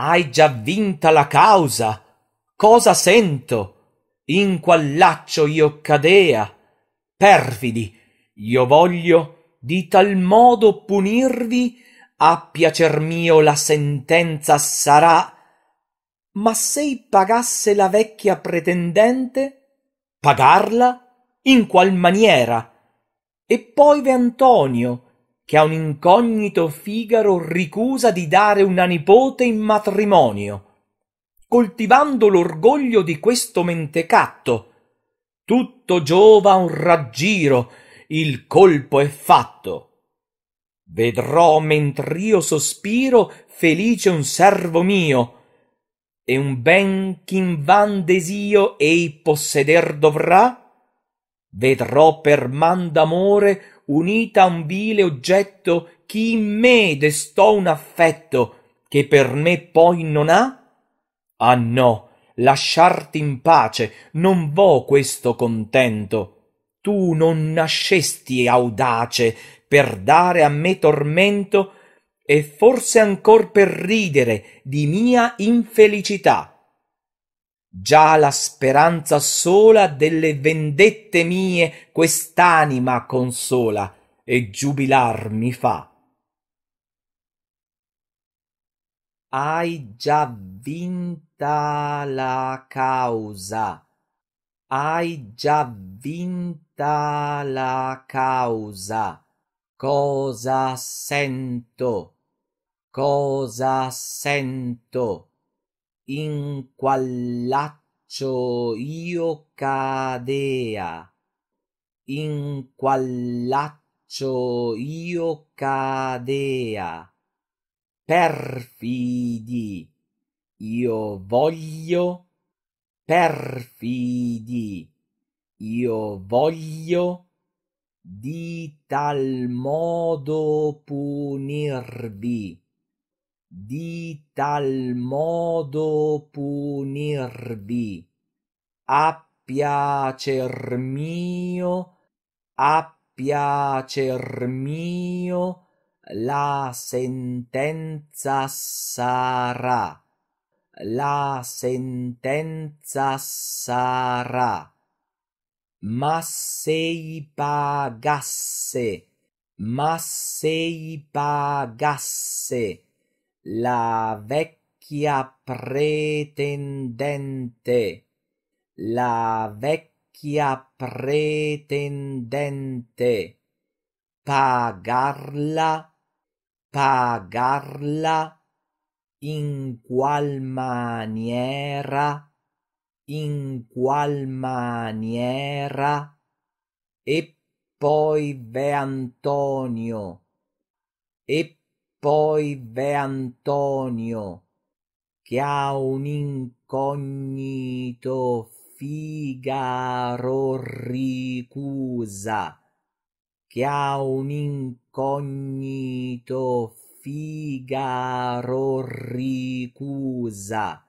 hai già vinta la causa cosa sento in qual laccio io cadea perfidi io voglio di tal modo punirvi a piacer mio la sentenza sarà ma se pagasse la vecchia pretendente pagarla in qual maniera e poi ve antonio che a un incognito Figaro ricusa di dare una nipote in matrimonio, coltivando l'orgoglio di questo mentecatto. Tutto giova un raggiro, il colpo è fatto. Vedrò mentr'io sospiro felice un servo mio, e un ben chin van desio ei posseder dovrà? Vedrò per man d'amore unita a un vile oggetto chi in me destò un affetto che per me poi non ha? Ah no, lasciarti in pace, non vo questo contento. Tu non nascesti audace per dare a me tormento e forse ancor per ridere di mia infelicità già la speranza sola delle vendette mie quest'anima consola e giubilar mi fa hai già vinta la causa hai già vinta la causa cosa sento cosa sento in quallaccio io cadea, in quallaccio io cadea. Perfidi, io voglio, perfidi, io voglio di tal modo punirvi di tal modo punirvi a piacer mio a piacer mio la sentenza sarà la sentenza sarà ma sei pagasse ma sei pagasse la vecchia pretendente la vecchia pretendente pagarla pagarla in qual maniera in qual maniera e poi ve antonio e poi v'è antonio che ha un incognito figaro ricusa, che ha un incognito figaro ricusa,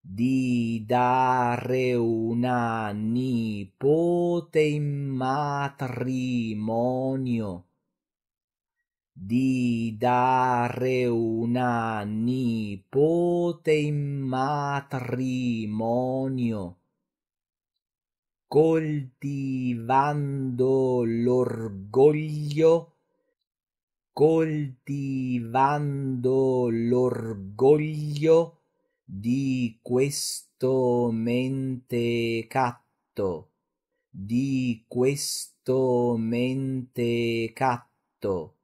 di dare una nipote in matrimonio di dare una nipote in matrimonio, coltivando l'orgoglio, coltivando l'orgoglio di questo mentecatto, di questo mentecatto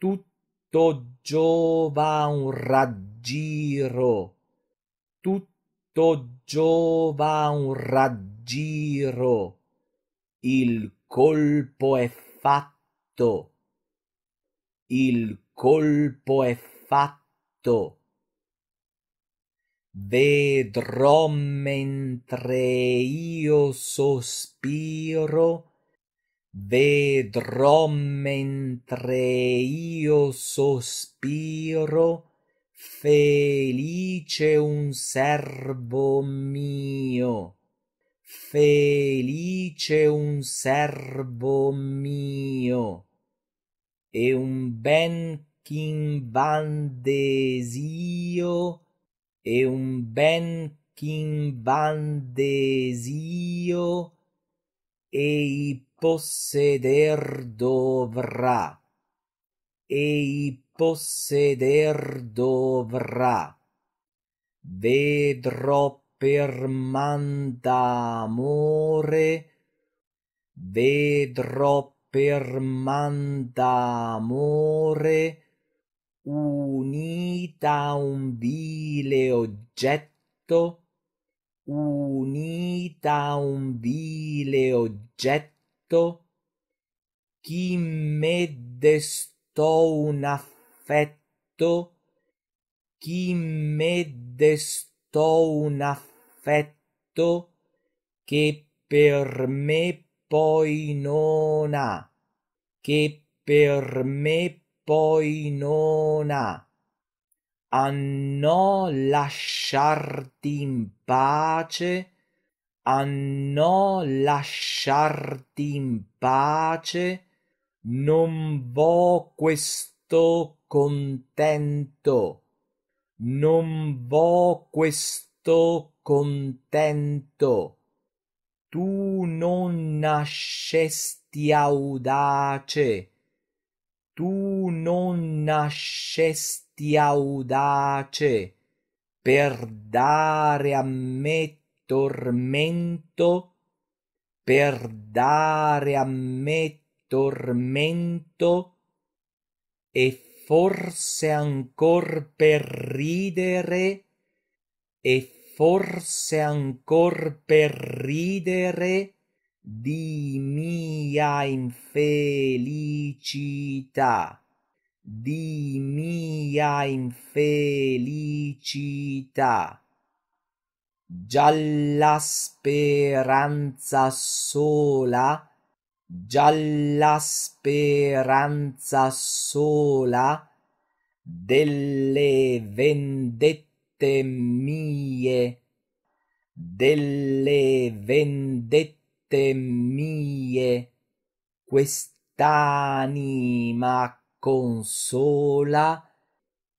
tutto giova un raggiro tutto giova un raggiro il colpo è fatto il colpo è fatto vedrò mentre io sospiro vedrò mentre io sospiro felice un servo mio felice un servo mio e un ben ch'in van desio e un ben ch'in van desio e i posseder dovrà ei posseder dovrà vedrò per mand'amore vedrò per mand'amore unita un vile oggetto unita un vile oggetto affetto chi me destò un affetto chi me destò un affetto che per me poi non ha che per me poi non ha a no lasciarti in pace a non lasciarti in pace, non vo questo contento, non vo questo contento. Tu non nascesti audace, tu non nascesti audace per dare a me tormento per dare a me tormento e forse ancor per ridere e forse ancor per ridere di mia infelicità di mia infelicità gialla speranza sola, gialla speranza sola delle vendette mie, delle vendette mie, quest'anima consola,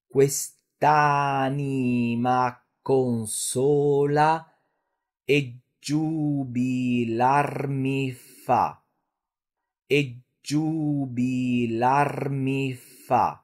quest'anima consola e giubilarmi fa e giubilarmi fa